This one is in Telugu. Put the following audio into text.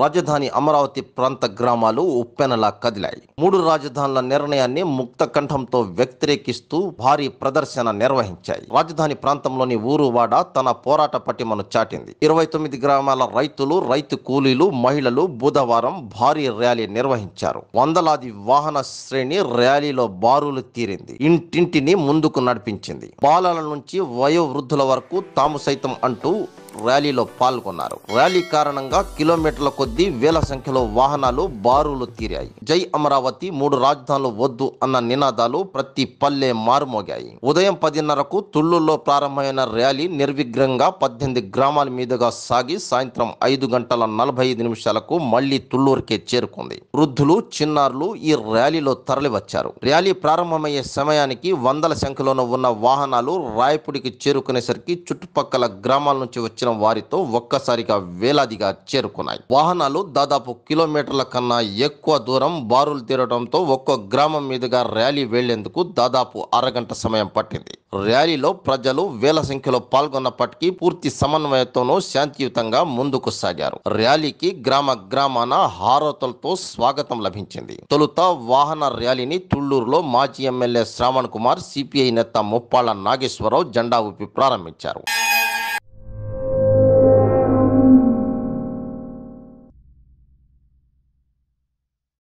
రాజధాని అమరావతి ప్రాంత గ్రామాలు ఉప్పెనలా కదిలాయి మూడు రాజధానుల నిర్ణయాన్ని ముక్త కంఠంతో వ్యతిరేకిస్తూ భారీ ప్రదర్శన నిర్వహించాయి రాజధాని ప్రాంతంలోని ఊరువాడ తన పోరాట పటిమను చాటింది ఇరవై తొమ్మిది గ్రామాల రైతులు రైతు కూలీలు మహిళలు బుధవారం భారీ ర్యాలీ నిర్వహించారు వందలాది వాహన శ్రేణి ర్యాలీలో బారులు తీరింది ఇంటింటిని ముందుకు నడిపించింది బాలల నుంచి వయోవృద్ధుల వరకు తాము సైతం అంటూ ర్యాలీలో పాల్గొన్నారు ర్యాలీ కారణంగా కిలోమీటర్ల కొద్దీ వేల సంఖ్యలో వాహనాలు బారులు తీరాయి జై అమరావతి మూడు రాజధానులు వద్దు అన్న నినాదాలు ప్రతి పల్లె మారుమోగాయి ఉదయం పదిన్నరకు తుళ్ళుల్లో ప్రారంభమైన ర్యాలీ నిర్విఘ్నంగా పద్దెనిమిది గ్రామాల మీదుగా సాగి సాయంత్రం ఐదు గంటల నలభై ఐదు నిమిషాలకు మళ్లీ తుళ్ళూరుకే చేరుకుంది వృద్ధులు చిన్నారులు ఈ ర్యాలీలో తరలివచ్చారు ర్యాలీ ప్రారంభమయ్యే సమయానికి వందల సంఖ్యలోనూ ఉన్న వాహనాలు రాయపూడికి చేరుకునేసరికి చుట్టుపక్కల గ్రామాల నుంచి వచ్చిన వచ్చిన వారితో ఒక్కసారిగా వేలాదిగా చేరుకున్నాయి వాహనాలు దాదాపు కిలోమీటర్ల కన్నా ఎక్కువ దూరం బారులు తీరడంతో ఒక్కో గ్రామం మీదుగా ర్యాలీ వెళ్లేందుకు దాదాపు అరగంట సమయం పట్టింది ర్యాలీలో ప్రజలు వేల సంఖ్యలో పాల్గొన్నప్పటికీ పూర్తి సమన్వయంతోనూ శాంతియుతంగా ముందుకు సాగారు ర్యాలీకి గ్రామ గ్రామాన హారోతలతో స్వాగతం లభించింది తొలుత వాహన ర్యాలీని తుళ్లూరులో మాజీ ఎమ్మెల్యే శ్రావణ్ కుమార్ సిపిఐ నేత ముప్పాళ్ల నాగేశ్వరరావు జెండా ఊపి ప్రారంభించారు